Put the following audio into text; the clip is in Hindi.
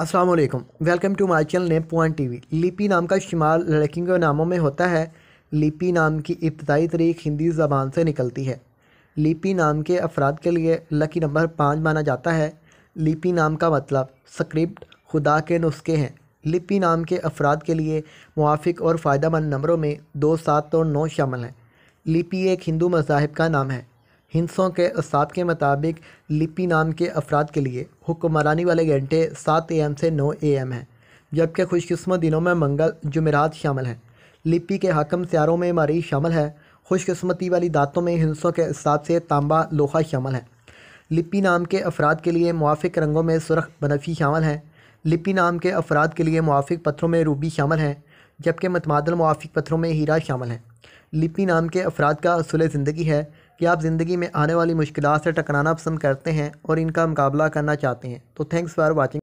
अस्सलाम वालेकुम welcome to my channel name point TV लिपि नाम का शुमार लड़कियों के नामों में होता है लिपि नाम की इब्तदाई तरीक हिंदी ज़बान से निकलती है लिपि नाम के अफराद के लिए लकी नंबर पाँच माना जाता है लिपि नाम का मतलब स्क्रिप्ट खुदा के नुस्खे हैं लिपि नाम के अफराद के लिए मुआफ़ और फ़ायदा मंद नंबरों में दो सात और नौ शामिल हैं लिपि एक हिंदू मजाहब का नाम है हिंसों के उसाद के मुताबिक लिपि नाम के अफराद के लिए हुक्मरानी वाले घंटे सात ए एम से नौ ए एम हैं जबकि खुशकस्मत दिनों में मंगल जुमेरात शामिल हैं लिपि के हाकम स्यारों में मरीज शामिल है खुशकस्मती वाली दाँतों में हिंसों के हिसाब से तांबा लोहा शामिल है लिपि नाम के अफराद के लिए मुआफ़ रंगों में सुरख बनफी शामिल हैं लिपि नाम के अफराद के लिए मुआफ़ पत्थरों में रूबी शामिल हैं जबकि मतमादल मुआफ़ पत्थरों में हीरा शामिल हैं लिपि नाम के अफराद का असूल ज़िंदगी है कि आप ज़िंदगी में आने वाली मुश्किल से टकराना पसंद करते हैं और इनका मुकाबला करना चाहते हैं तो थैंक्स फॉर वॉचिंग